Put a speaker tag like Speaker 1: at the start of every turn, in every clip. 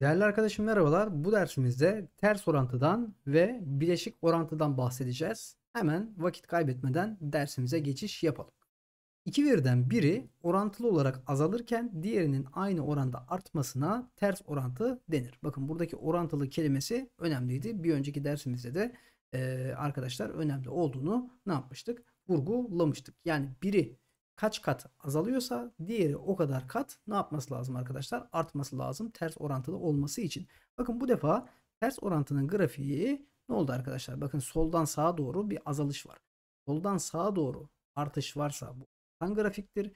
Speaker 1: Değerli arkadaşım merhabalar. Bu dersimizde ters orantıdan ve bileşik orantıdan bahsedeceğiz. Hemen vakit kaybetmeden dersimize geçiş yapalım. İki veriden biri orantılı olarak azalırken diğerinin aynı oranda artmasına ters orantı denir. Bakın buradaki orantılı kelimesi önemliydi. Bir önceki dersimizde de e, arkadaşlar önemli olduğunu ne yapmıştık? Vurgulamıştık. Yani biri kaç kat azalıyorsa diğeri o kadar kat ne yapması lazım arkadaşlar? Artması lazım ters orantılı olması için. Bakın bu defa ters orantının grafiği ne oldu arkadaşlar? Bakın soldan sağa doğru bir azalış var. Soldan sağa doğru artış varsa bu artan grafiktir.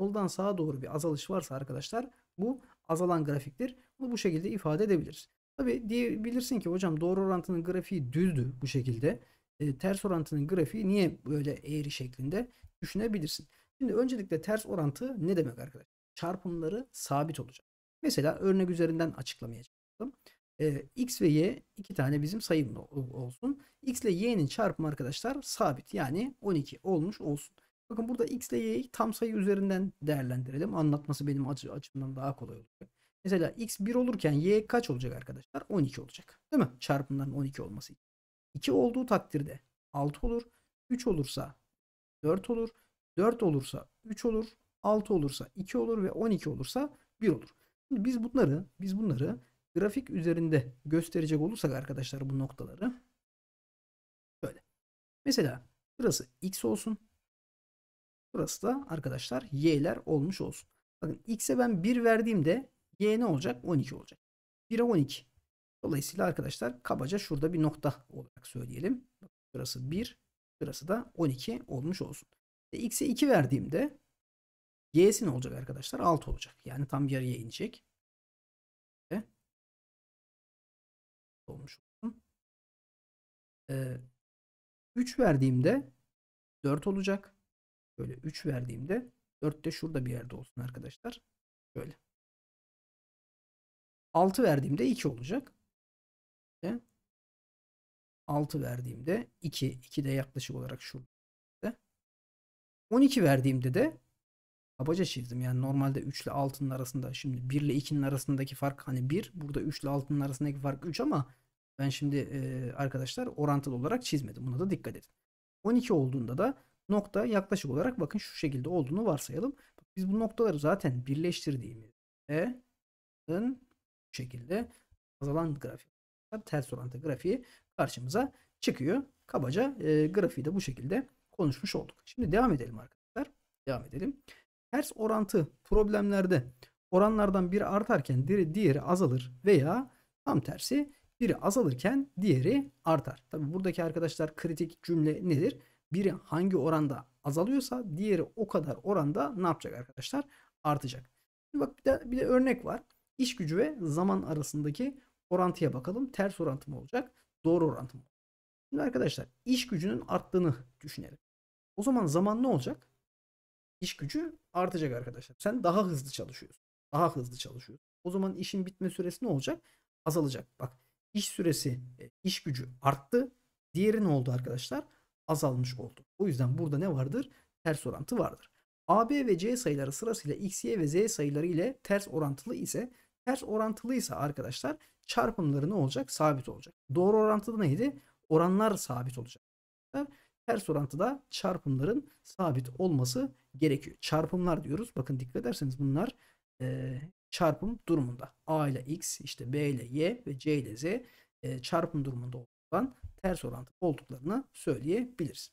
Speaker 1: Soldan sağa doğru bir azalış varsa arkadaşlar bu azalan grafiktir. Bunu bu şekilde ifade edebiliriz. Tabi diyebilirsin ki hocam doğru orantının grafiği düzdü bu şekilde. E, ters orantının grafiği niye böyle eğri şeklinde düşünebilirsin. Şimdi öncelikle ters orantı ne demek arkadaşlar? Çarpımları sabit olacak. Mesela örnek üzerinden açıklamayacağım. Ee, x ve y iki tane bizim sayım olsun. x ile y'nin çarpımı arkadaşlar sabit. Yani 12 olmuş olsun. Bakın burada x ile y'yi tam sayı üzerinden değerlendirelim. Anlatması benim açımdan daha kolay olacak. Mesela x 1 olurken y kaç olacak arkadaşlar? 12 olacak. Değil mi? Çarpımların 12 olması. 2 olduğu takdirde 6 olur. 3 olursa 4 olur. 4 olursa 3 olur, 6 olursa 2 olur ve 12 olursa 1 olur. Şimdi biz bunları biz bunları grafik üzerinde gösterecek olursak arkadaşlar bu noktaları böyle. Mesela burası x olsun. Burası da arkadaşlar y'ler olmuş olsun. Bakın x'e ben 1 verdiğimde y ne olacak? 12 olacak. 1'e 12. Dolayısıyla arkadaşlar kabaca şurada bir nokta olarak söyleyelim. Burası 1, burası da 12 olmuş olsun. E, x'e 2 verdiğimde y'si ne olacak arkadaşlar? 6 olacak. Yani tam yarıya inecek. Ve olmuş oldum. Ee, 3 verdiğimde 4 olacak. Böyle 3 verdiğimde 4 de şurada bir yerde olsun arkadaşlar. Böyle. 6 verdiğimde 2 olacak. Ve 6 verdiğimde 2. 2 de yaklaşık olarak şurada 12 verdiğimde de kabaca çizdim. Yani normalde 3 ile 6'nın arasında şimdi 1 ile 2'nin arasındaki fark hani 1. Burada 3 ile 6'nın arasındaki fark 3 ama ben şimdi e, arkadaşlar orantılı olarak çizmedim. Buna da dikkat edin. 12 olduğunda da nokta yaklaşık olarak bakın şu şekilde olduğunu varsayalım. Biz bu noktaları zaten birleştirdiğimizde bu şekilde azalan grafik ters orantı grafiği karşımıza çıkıyor. Kabaca e, grafiği de bu şekilde konuşmuş olduk. Şimdi devam edelim arkadaşlar. Devam edelim. Ters orantı problemlerde oranlardan biri artarken diğeri, azalır veya tam tersi biri azalırken diğeri artar. Tabi buradaki arkadaşlar kritik cümle nedir? Biri hangi oranda azalıyorsa diğeri o kadar oranda ne yapacak arkadaşlar? Artacak. Şimdi bak bir de, bir de örnek var. İş gücü ve zaman arasındaki orantıya bakalım. Ters orantı mı olacak? Doğru orantı mı? Şimdi arkadaşlar iş gücünün arttığını düşünelim. O zaman zaman ne olacak? İş gücü artacak arkadaşlar. Sen daha hızlı çalışıyorsun. Daha hızlı çalışıyorsun. O zaman işin bitme süresi ne olacak? Azalacak. Bak iş süresi, e, iş gücü arttı. Diğeri ne oldu arkadaşlar? Azalmış oldu. O yüzden burada ne vardır? Ters orantı vardır. A, B ve C sayıları sırasıyla X, Y ve Z sayıları ile ters orantılı ise ters orantılıysa arkadaşlar çarpımları ne olacak? Sabit olacak. Doğru orantılı neydi? Oranlar sabit olacak ters orantıda çarpımların sabit olması gerekiyor. Çarpımlar diyoruz. Bakın dikkat ederseniz bunlar e, çarpım durumunda. A ile X, işte B ile Y ve C ile Z e, çarpım durumunda olan ters orantı olduklarını söyleyebiliriz.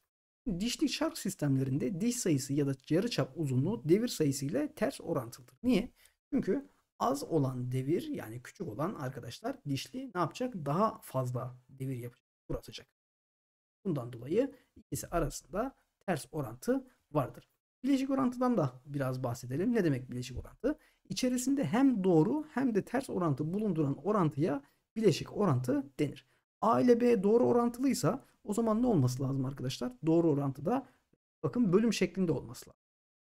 Speaker 1: Dişli çarp sistemlerinde diş sayısı ya da yarı çap uzunluğu devir sayısı ile ters orantılıdır. Niye? Çünkü az olan devir yani küçük olan arkadaşlar dişli ne yapacak? Daha fazla devir yapacak, tur Bundan dolayı ikisi arasında ters orantı vardır. Bileşik orantıdan da biraz bahsedelim. Ne demek bileşik orantı? İçerisinde hem doğru hem de ters orantı bulunduran orantıya bileşik orantı denir. A ile B doğru orantılıysa o zaman ne olması lazım arkadaşlar? Doğru orantıda bakın bölüm şeklinde olması lazım.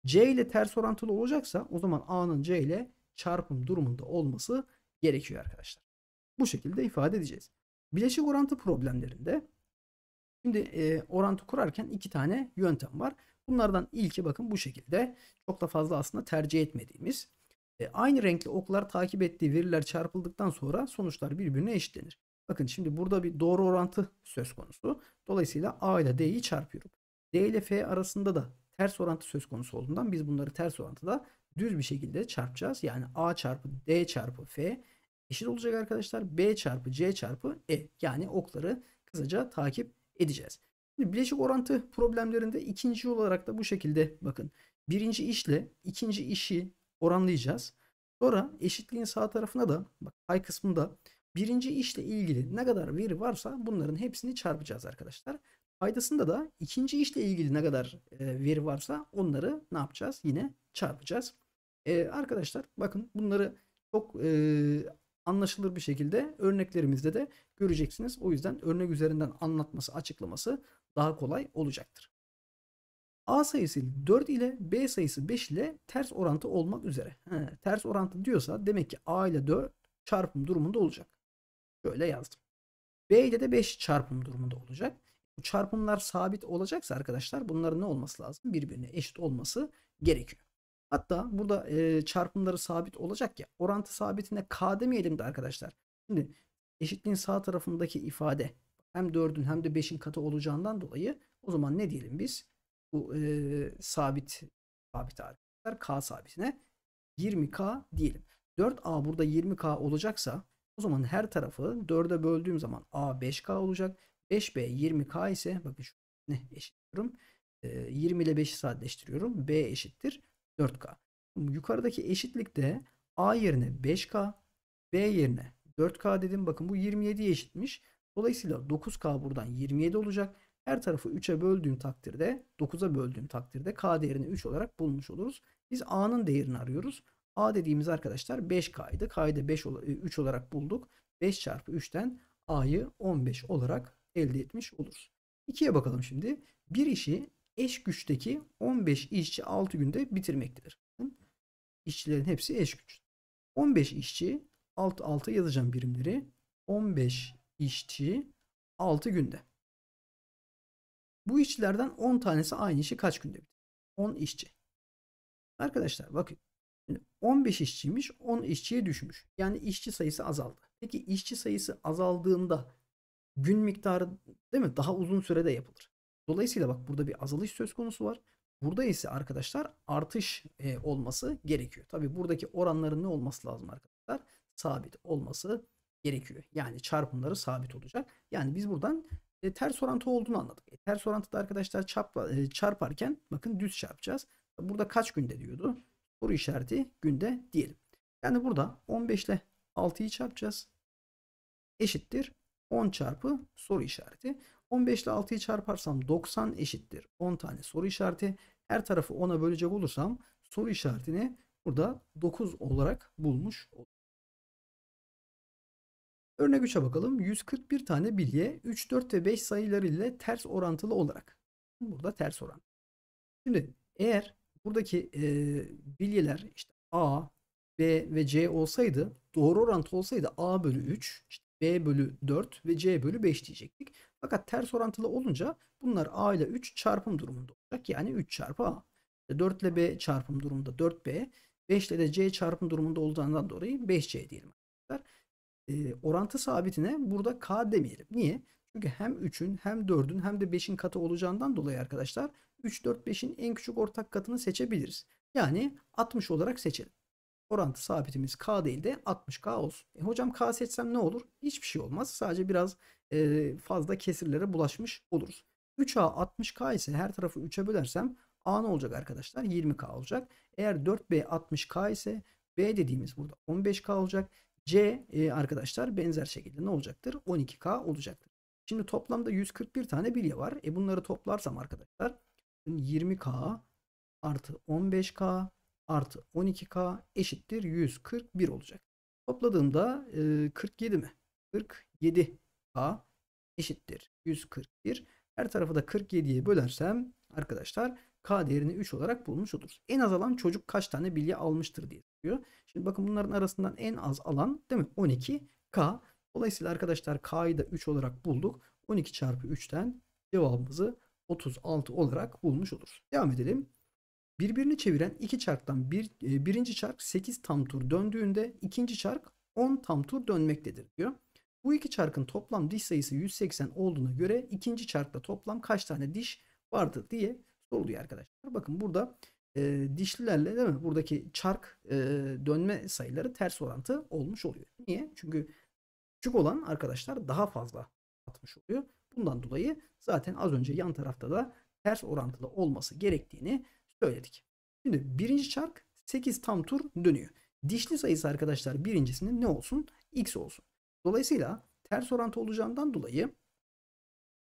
Speaker 1: C ile ters orantılı olacaksa o zaman A'nın C ile çarpım durumunda olması gerekiyor arkadaşlar. Bu şekilde ifade edeceğiz. Bileşik orantı problemlerinde Şimdi e, orantı kurarken iki tane yöntem var. Bunlardan ilki bakın bu şekilde. Çok da fazla aslında tercih etmediğimiz. E, aynı renkli oklar takip ettiği veriler çarpıldıktan sonra sonuçlar birbirine eşitlenir. Bakın şimdi burada bir doğru orantı söz konusu. Dolayısıyla A ile D'yi çarpıyorum. D ile F arasında da ters orantı söz konusu olduğundan biz bunları ters orantıda düz bir şekilde çarpacağız. Yani A çarpı D çarpı F eşit olacak arkadaşlar. B çarpı C çarpı E. Yani okları kısaca takip edeceğiz. Şimdi bileşik orantı problemlerinde ikinci olarak da bu şekilde bakın. Birinci işle ikinci işi oranlayacağız. Sonra eşitliğin sağ tarafına da bak pay kısmında birinci işle ilgili ne kadar veri varsa bunların hepsini çarpacağız arkadaşlar. Faydasında da ikinci işle ilgili ne kadar e, veri varsa onları ne yapacağız? Yine çarpacağız. E, arkadaşlar bakın bunları çok e, anlaşılır bir şekilde örneklerimizde de göreceksiniz. O yüzden örnek üzerinden anlatması, açıklaması daha kolay olacaktır. A sayısı 4 ile B sayısı 5 ile ters orantı olmak üzere. He, ters orantı diyorsa demek ki A ile 4 çarpım durumunda olacak. Şöyle yazdım. B ile de 5 çarpım durumunda olacak. Bu çarpımlar sabit olacaksa arkadaşlar bunların ne olması lazım? Birbirine eşit olması gerekiyor. Hatta burada e, çarpımları sabit olacak ya. Orantı sabitine k demeyelim de arkadaşlar. Şimdi eşitliğin sağ tarafındaki ifade hem 4'ün hem de 5'in katı olacağından dolayı o zaman ne diyelim biz? Bu e, sabit sabit arkadaşlar k sabitine 20k diyelim. 4a burada 20k olacaksa o zaman her tarafı 4'e böldüğüm zaman a 5k olacak. 5b 20k ise bakın şu ne eşitliyorum. E, 20 ile 5'i sadeleştiriyorum. b eşittir 4K. yukarıdaki eşitlikte A yerine 5K, B yerine 4K dedim. Bakın bu 27'ye eşitmiş. Dolayısıyla 9K buradan 27 olacak. Her tarafı 3'e böldüğüm takdirde 9'a böldüğüm takdirde K değerini 3 olarak bulmuş oluruz. Biz A'nın değerini arıyoruz. A dediğimiz arkadaşlar 5K'ydı. K'yı da 5, 3 e, olarak bulduk. 5 çarpı 3'ten A'yı 15 olarak elde etmiş oluruz. 2'ye bakalım şimdi. Bir işi eş güçteki 15 işçi 6 günde bitirmektedir. İşçilerin hepsi eş güç. 15 işçi alt alta yazacağım birimleri. 15 işçi 6 günde. Bu işçilerden 10 tanesi aynı işi kaç günde bitirir? 10 işçi. Arkadaşlar bakın. 15 işçiymiş 10 işçiye düşmüş. Yani işçi sayısı azaldı. Peki işçi sayısı azaldığında gün miktarı değil mi daha uzun sürede yapılır. Dolayısıyla bak burada bir azalış söz konusu var. Burada ise arkadaşlar artış e, olması gerekiyor. Tabi buradaki oranların ne olması lazım arkadaşlar? Sabit olması gerekiyor. Yani çarpımları sabit olacak. Yani biz buradan e, ters orantı olduğunu anladık. E, ters orantıda arkadaşlar çarp, e, çarparken bakın düz çarpacağız. Burada kaç günde diyordu? Soru işareti günde diyelim. Yani burada 15 ile 6'yı çarpacağız. Eşittir 10 çarpı soru işareti. 15 ile 6'yı çarparsam 90 eşittir. 10 tane soru işareti. Her tarafı 10'a bölecek olursam soru işaretini burada 9 olarak bulmuş olurum. Örnek 3'e bakalım. 141 tane bilye 3, 4 ve 5 sayıları ile ters orantılı olarak. Burada ters oran. Şimdi eğer buradaki e, bilyeler işte A, B ve C olsaydı doğru orantı olsaydı A bölü 3, işte B bölü 4 ve C bölü 5 diyecektik. Fakat ters orantılı olunca bunlar A ile 3 çarpım durumunda olacak. Yani 3 çarpı A. 4 ile B çarpım durumunda 4B. 5 ile de C çarpım durumunda olacağından dolayı 5C diyelim arkadaşlar. E, orantı sabitine burada K demeyelim. Niye? Çünkü hem 3'ün hem 4'ün hem de 5'in katı olacağından dolayı arkadaşlar 3, 4, 5'in en küçük ortak katını seçebiliriz. Yani 60 olarak seçelim orantı sabitimiz K değil de 60K olsun. E, hocam K seçsem ne olur? Hiçbir şey olmaz. Sadece biraz e, fazla kesirlere bulaşmış oluruz. 3A 60K ise her tarafı 3'e bölersem A ne olacak arkadaşlar? 20K olacak. Eğer 4B 60K ise B dediğimiz burada 15K olacak. C e, arkadaşlar benzer şekilde ne olacaktır? 12K olacaktır. Şimdi toplamda 141 tane bilye var. E bunları toplarsam arkadaşlar 20K artı 15K artı 12K eşittir 141 olacak. Topladığımda e, 47 mi? 47K eşittir 141. Her tarafı da 47'ye bölersem arkadaşlar K değerini 3 olarak bulmuş oluruz. En az alan çocuk kaç tane bilye almıştır diye soruyor. Şimdi bakın bunların arasından en az alan değil mi? 12K. Dolayısıyla arkadaşlar K'yı da 3 olarak bulduk. 12 çarpı 3'ten cevabımızı 36 olarak bulmuş oluruz. Devam edelim. Birbirini çeviren iki çarktan bir, e, birinci çark 8 tam tur döndüğünde ikinci çark 10 tam tur dönmektedir diyor. Bu iki çarkın toplam diş sayısı 180 olduğuna göre ikinci çarkta toplam kaç tane diş vardı diye soruluyor arkadaşlar. Bakın burada e, dişlilerle değil mi? Buradaki çark e, dönme sayıları ters orantı olmuş oluyor. Niye? Çünkü küçük olan arkadaşlar daha fazla atmış oluyor. Bundan dolayı zaten az önce yan tarafta da ters orantılı olması gerektiğini Söyledik. Şimdi birinci çark 8 tam tur dönüyor. Dişli sayısı arkadaşlar birincisinin ne olsun? X olsun. Dolayısıyla ters orantı olacağından dolayı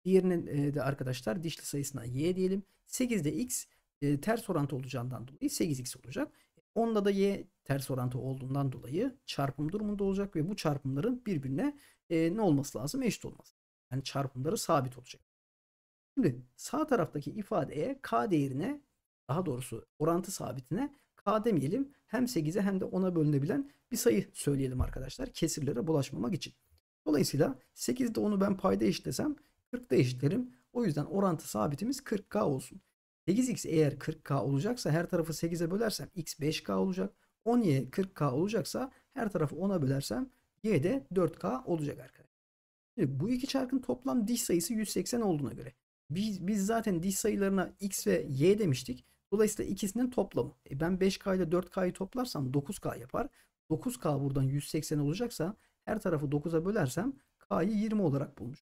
Speaker 1: diğerinin e, de arkadaşlar dişli sayısına Y diyelim. 8'de X e, ters orantı olacağından dolayı 8X olacak. Onda da Y ters orantı olduğundan dolayı çarpım durumunda olacak ve bu çarpımların birbirine e, ne olması lazım? Eşit olması. Yani çarpımları sabit olacak. Şimdi sağ taraftaki ifadeye K değerine daha doğrusu orantı sabitine k demeyelim. Hem 8'e hem de 10'a bölünebilen bir sayı söyleyelim arkadaşlar. Kesirlere bulaşmamak için. Dolayısıyla 8'de 10'u ben payda eşitlesem 40'da eşitlerim. O yüzden orantı sabitimiz 40k olsun. 8x eğer 40k olacaksa her tarafı 8'e bölersem x 5k olacak. 10y 40k olacaksa her tarafı 10'a bölersem y de 4k olacak arkadaşlar. Şimdi bu iki çarkın toplam diş sayısı 180 olduğuna göre biz, biz zaten diş sayılarına x ve y demiştik. Dolayısıyla ikisinin toplamı. E ben 5K ile 4K'yı toplarsam 9K yapar. 9K buradan 180 olacaksa her tarafı 9'a bölersem K'yı 20 olarak bulmuş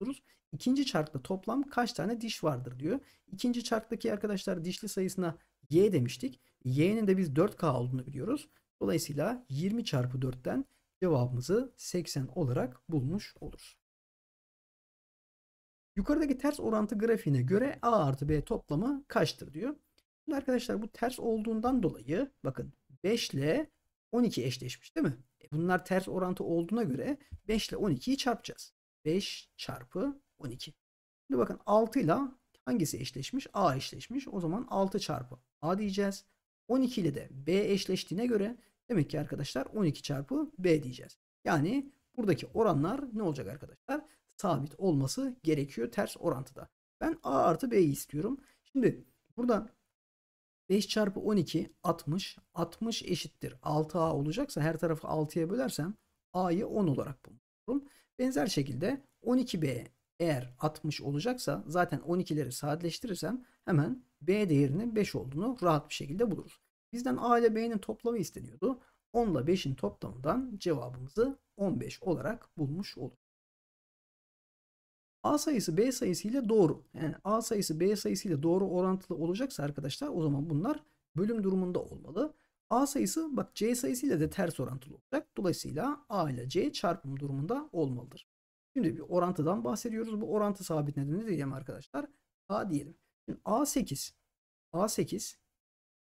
Speaker 1: İkinci çarkta toplam kaç tane diş vardır diyor. İkinci çarktaki arkadaşlar dişli sayısına Y demiştik. Y'nin de biz 4K olduğunu biliyoruz. Dolayısıyla 20 çarpı 4'ten cevabımızı 80 olarak bulmuş olur. Yukarıdaki ters orantı grafiğine göre A artı B toplamı kaçtır diyor. Şimdi arkadaşlar bu ters olduğundan dolayı bakın 5 ile 12 eşleşmiş değil mi? E, bunlar ters orantı olduğuna göre 5 ile 12'yi çarpacağız. 5 çarpı 12. Şimdi bakın 6 ile hangisi eşleşmiş? A eşleşmiş. O zaman 6 çarpı A diyeceğiz. 12 ile de B eşleştiğine göre demek ki arkadaşlar 12 çarpı B diyeceğiz. Yani buradaki oranlar ne olacak arkadaşlar? Sabit olması gerekiyor ters orantıda. Ben A artı B'yi istiyorum. Şimdi burada 5 çarpı 12 60. 60 eşittir 6A olacaksa her tarafı 6'ya bölersem A'yı 10 olarak bulurum. Benzer şekilde 12B eğer 60 olacaksa zaten 12'leri sadeleştirirsem hemen B değerinin 5 olduğunu rahat bir şekilde buluruz. Bizden A ile B'nin toplamı isteniyordu. 10 ile 5'in toplamından cevabımızı 15 olarak bulmuş olur. A sayısı B sayısı ile doğru. Yani A sayısı B sayısı ile doğru orantılı olacaksa arkadaşlar o zaman bunlar bölüm durumunda olmalı. A sayısı bak C sayısı ile de ters orantılı olacak. Dolayısıyla A ile C çarpım durumunda olmalıdır. Şimdi bir orantıdan bahsediyoruz. Bu orantı sabit nedeni diyeceğim arkadaşlar. A diyelim. Şimdi A8 A8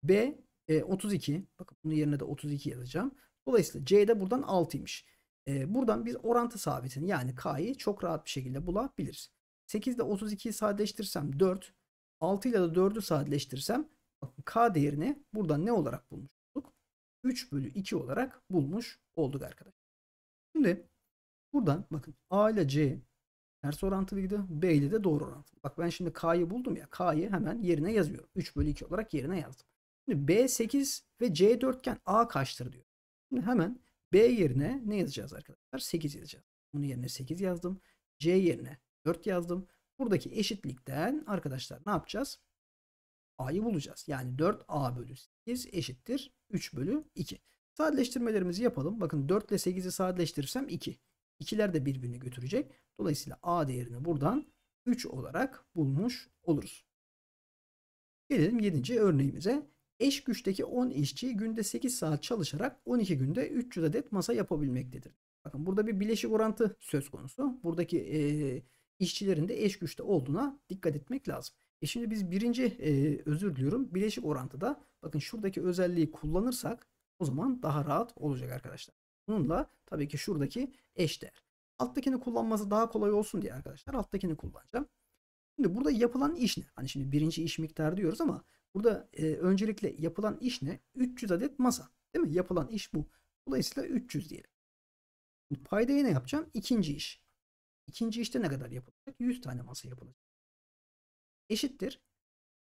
Speaker 1: B e, 32 bakın bunun yerine de 32 yazacağım. Dolayısıyla C de buradan 6'ymış. E, buradan biz orantı sabitini yani K'yı çok rahat bir şekilde bulabiliriz. 8 ile 32'yi sadeleştirsem 4. 6 ile de 4'ü sadeleştirsem bakın K değerini buradan ne olarak bulmuş olduk? 3 bölü 2 olarak bulmuş olduk arkadaşlar. Şimdi buradan bakın A ile C ters orantılıydı, B ile de doğru orantılı. Bak ben şimdi K'yı buldum ya. K'yı hemen yerine yazıyorum. 3 bölü 2 olarak yerine yazdım. Şimdi B 8 ve C 4 dörtgen A kaçtır diyor. Şimdi hemen B yerine ne yazacağız arkadaşlar? 8 yazacağız. Bunun yerine 8 yazdım. C yerine 4 yazdım. Buradaki eşitlikten arkadaşlar ne yapacağız? A'yı bulacağız. Yani 4A bölü 8 eşittir 3 bölü 2. Sadeleştirmelerimizi yapalım. Bakın 4 ile 8'i sadeleştirirsem 2. İkiler de birbirini götürecek. Dolayısıyla A değerini buradan 3 olarak bulmuş oluruz. Gelelim 7. örneğimize eş güçteki 10 işçi günde 8 saat çalışarak 12 günde 300 adet masa yapabilmektedir. Bakın burada bir bileşik orantı söz konusu. Buradaki e, işçilerin de eş güçte olduğuna dikkat etmek lazım. E şimdi biz birinci e, özür diliyorum bileşik orantıda bakın şuradaki özelliği kullanırsak o zaman daha rahat olacak arkadaşlar. Bununla tabii ki şuradaki eş değer. Alttakini kullanması daha kolay olsun diye arkadaşlar alttakini kullanacağım. Şimdi burada yapılan iş ne? Hani şimdi birinci iş miktarı diyoruz ama Burada e, öncelikle yapılan iş ne? 300 adet masa. Değil mi? Yapılan iş bu. Dolayısıyla 300 diyelim. Şimdi paydayı ne yapacağım? İkinci iş. İkinci işte ne kadar yapılacak? 100 tane masa yapılacak. Eşittir.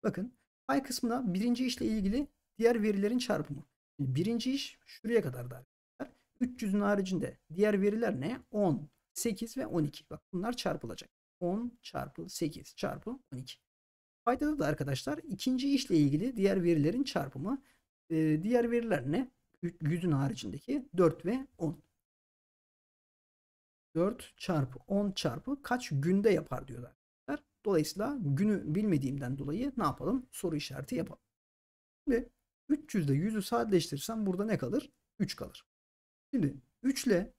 Speaker 1: Bakın pay kısmına birinci işle ilgili diğer verilerin çarpımı. Şimdi birinci iş şuraya kadar da. 300'ün haricinde diğer veriler ne? 10, 8 ve 12. Bak bunlar çarpılacak. 10 çarpı 8 çarpı 12. Paydada da arkadaşlar ikinci işle ilgili diğer verilerin çarpımı. E, diğer veriler ne? 100'ün haricindeki 4 ve 10. 4 çarpı 10 çarpı kaç günde yapar diyorlar. Dolayısıyla günü bilmediğimden dolayı ne yapalım? Soru işareti yapalım. Şimdi 300 ile 100'ü sadeleştirirsem burada ne kalır? 3 kalır. Şimdi 3 ile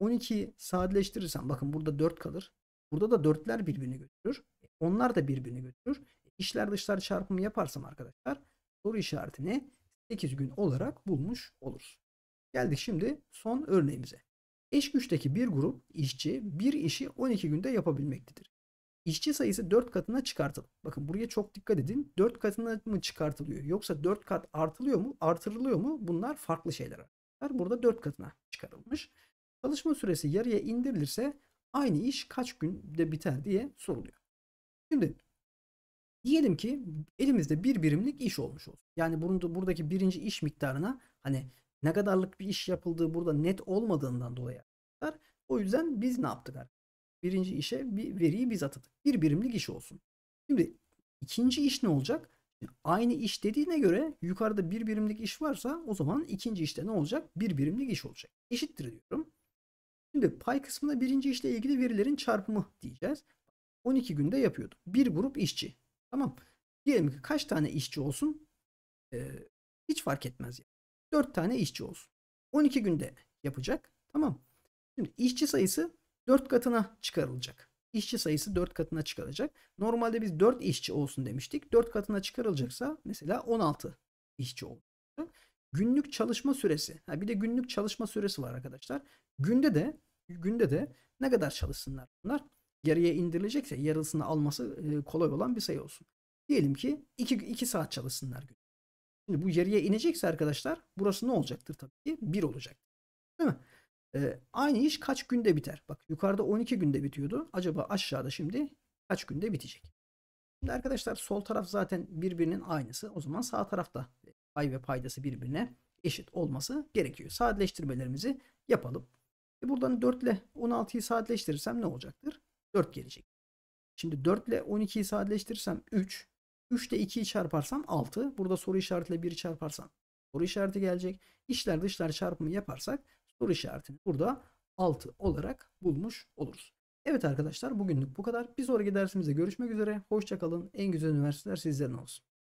Speaker 1: 12'yi sadeleştirirsem bakın burada 4 kalır. Burada da 4'ler birbirini götürür. Onlar da birbirini götürür. İşler dışlar çarpımı yaparsam arkadaşlar soru işaretini 8 gün olarak bulmuş oluruz. Geldik şimdi son örneğimize. Eş güçteki bir grup işçi bir işi 12 günde yapabilmektedir. İşçi sayısı 4 katına çıkartılır. Bakın buraya çok dikkat edin. 4 katına mı çıkartılıyor yoksa 4 kat artılıyor mu artırılıyor mu bunlar farklı şeyler. Burada 4 katına çıkarılmış. Çalışma süresi yarıya indirilirse aynı iş kaç günde biter diye soruluyor. Şimdi Diyelim ki elimizde bir birimlik iş olmuş olsun. Yani bunun buradaki birinci iş miktarına hani ne kadarlık bir iş yapıldığı burada net olmadığından dolayı o yüzden biz ne yaptık arkadaşlar? Birinci işe bir veriyi biz atadık. Bir birimlik iş olsun. Şimdi ikinci iş ne olacak? Aynı iş dediğine göre yukarıda bir birimlik iş varsa o zaman ikinci işte ne olacak? Bir birimlik iş olacak. Eşittir diyorum. Şimdi pay kısmında birinci işle ilgili verilerin çarpımı diyeceğiz. 12 günde yapıyordu. Bir grup işçi. Tamam. Diyelim ki kaç tane işçi olsun? Ee, hiç fark etmez. Yani. 4 tane işçi olsun. 12 günde yapacak. Tamam. Şimdi işçi sayısı 4 katına çıkarılacak. İşçi sayısı 4 katına çıkarılacak. Normalde biz 4 işçi olsun demiştik. 4 katına çıkarılacaksa mesela 16 işçi olacak. Günlük çalışma süresi. Ha bir de günlük çalışma süresi var arkadaşlar. Günde de günde de ne kadar çalışsınlar bunlar? Yarıya indirilecekse yarısını alması e, kolay olan bir sayı olsun. Diyelim ki 2, iki saat çalışsınlar gün. Şimdi bu yarıya inecekse arkadaşlar burası ne olacaktır tabii ki? 1 olacaktır. Değil mi? Ee, aynı iş kaç günde biter? Bak yukarıda 12 günde bitiyordu. Acaba aşağıda şimdi kaç günde bitecek? Şimdi arkadaşlar sol taraf zaten birbirinin aynısı. O zaman sağ tarafta pay ve paydası birbirine eşit olması gerekiyor. Saatleştirmelerimizi yapalım. E buradan 4 ile 16'yı sadeleştirirsem ne olacaktır? 4 gelecek. Şimdi 4 ile 12'yi sadeleştirirsem 3. 3 ile 2'yi çarparsam 6. Burada soru işaretiyle 1'i çarparsam soru işareti gelecek. İşler dışlar çarpımı yaparsak soru işaretini burada 6 olarak bulmuş oluruz. Evet arkadaşlar bugünlük bu kadar. Bir sonraki dersimizde görüşmek üzere. Hoşçakalın. En güzel üniversiteler sizlerin olsun.